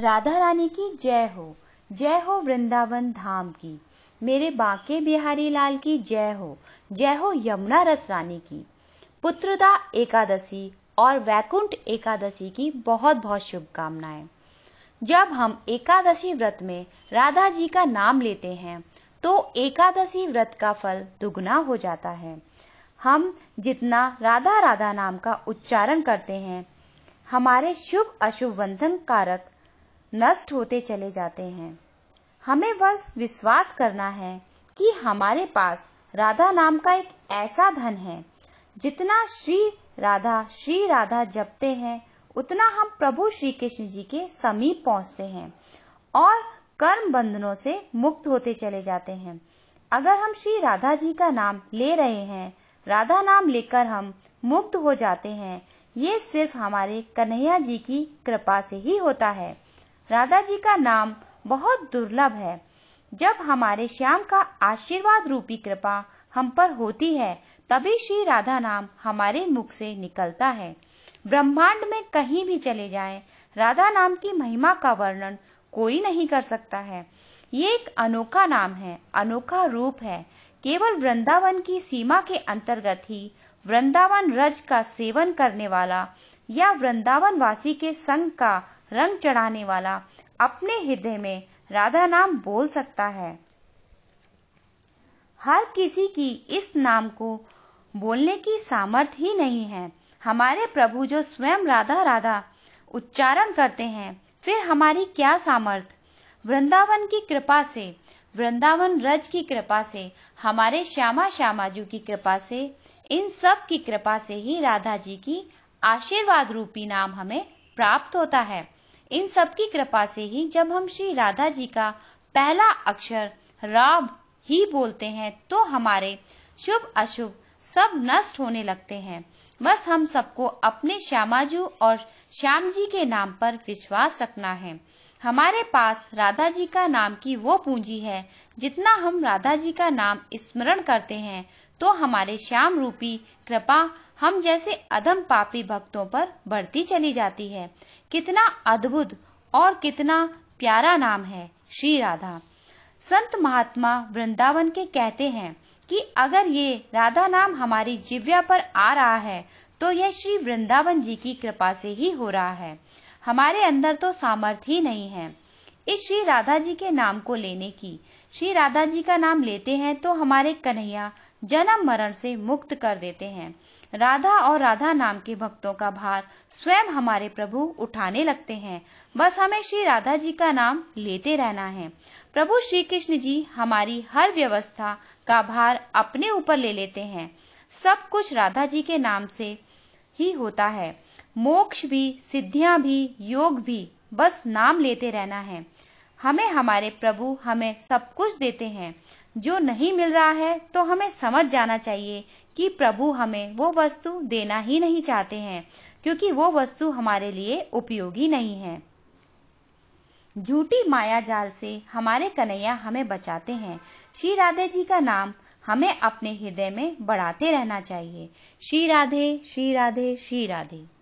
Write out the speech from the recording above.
राधा रानी की जय हो जय हो वृंदावन धाम की मेरे बांके बिहारी लाल की जय हो जय हो यमुना रस रानी की पुत्रदा एकादशी और वैकुंठ एकादशी की बहुत बहुत शुभकामनाएं जब हम एकादशी व्रत में राधा जी का नाम लेते हैं तो एकादशी व्रत का फल दुगना हो जाता है हम जितना राधा राधा नाम का उच्चारण करते हैं हमारे शुभ अशुभ बंधन कारक नष्ट होते चले जाते हैं हमें बस विश्वास करना है कि हमारे पास राधा नाम का एक ऐसा धन है जितना श्री राधा श्री राधा जपते हैं उतना हम प्रभु श्री कृष्ण जी के समीप पहुंचते हैं और कर्म बंधनों से मुक्त होते चले जाते हैं अगर हम श्री राधा जी का नाम ले रहे हैं राधा नाम लेकर हम मुक्त हो जाते हैं ये सिर्फ हमारे कन्हैया जी की कृपा से ही होता है राधा जी का नाम बहुत दुर्लभ है जब हमारे श्याम का आशीर्वाद रूपी कृपा हम पर होती है तभी श्री राधा नाम हमारे मुख से निकलता है ब्रह्मांड में कहीं भी चले जाएं, राधा नाम की महिमा का वर्णन कोई नहीं कर सकता है ये एक अनोखा नाम है अनोखा रूप है केवल वृंदावन की सीमा के अंतर्गत ही वृंदावन रज का सेवन करने वाला या वृंदावन वासी के संग का रंग चढ़ाने वाला अपने हृदय में राधा नाम बोल सकता है हर किसी की इस नाम को बोलने की सामर्थ्य ही नहीं है हमारे प्रभु जो स्वयं राधा राधा उच्चारण करते हैं फिर हमारी क्या सामर्थ वृंदावन की कृपा से वृंदावन रज की कृपा से हमारे श्यामा श्यामा जी की कृपा से इन सब की कृपा से ही राधा जी की आशीर्वाद रूपी नाम हमें प्राप्त होता है इन सब की कृपा से ही जब हम श्री राधा जी का पहला अक्षर राब ही बोलते हैं तो हमारे शुभ अशुभ सब नष्ट होने लगते हैं बस हम सबको अपने श्यामाजू और श्याम जी के नाम पर विश्वास रखना है हमारे पास राधा जी का नाम की वो पूंजी है जितना हम राधा जी का नाम स्मरण करते हैं तो हमारे श्याम रूपी कृपा हम जैसे अधम पापी भक्तों पर बढ़ती चली जाती है कितना अद्भुत और कितना प्यारा नाम है श्री राधा संत महात्मा वृंदावन के कहते हैं कि अगर ये राधा नाम हमारी जिव्या पर आ रहा है तो यह श्री वृंदावन जी की कृपा से ही हो रहा है हमारे अंदर तो सामर्थ्य ही नहीं है इस श्री राधा जी के नाम को लेने की श्री राधा जी का नाम लेते हैं तो हमारे कन्हैया जन्म मरण से मुक्त कर देते हैं राधा और राधा नाम के भक्तों का भार स्वयं हमारे प्रभु उठाने लगते हैं बस हमें श्री राधा जी का नाम लेते रहना है प्रभु श्री कृष्ण जी हमारी हर व्यवस्था का भार अपने ऊपर ले लेते हैं सब कुछ राधा जी के नाम से ही होता है मोक्ष भी सिद्धियां भी योग भी बस नाम लेते रहना है हमें हमारे प्रभु हमें सब कुछ देते हैं जो नहीं मिल रहा है तो हमें समझ जाना चाहिए कि प्रभु हमें वो वस्तु देना ही नहीं चाहते हैं क्योंकि वो वस्तु हमारे लिए उपयोगी नहीं है झूठी माया जाल से हमारे कन्हैया हमें बचाते हैं श्री राधे जी का नाम हमें अपने हृदय में बढ़ाते रहना चाहिए श्री राधे श्री राधे श्री राधे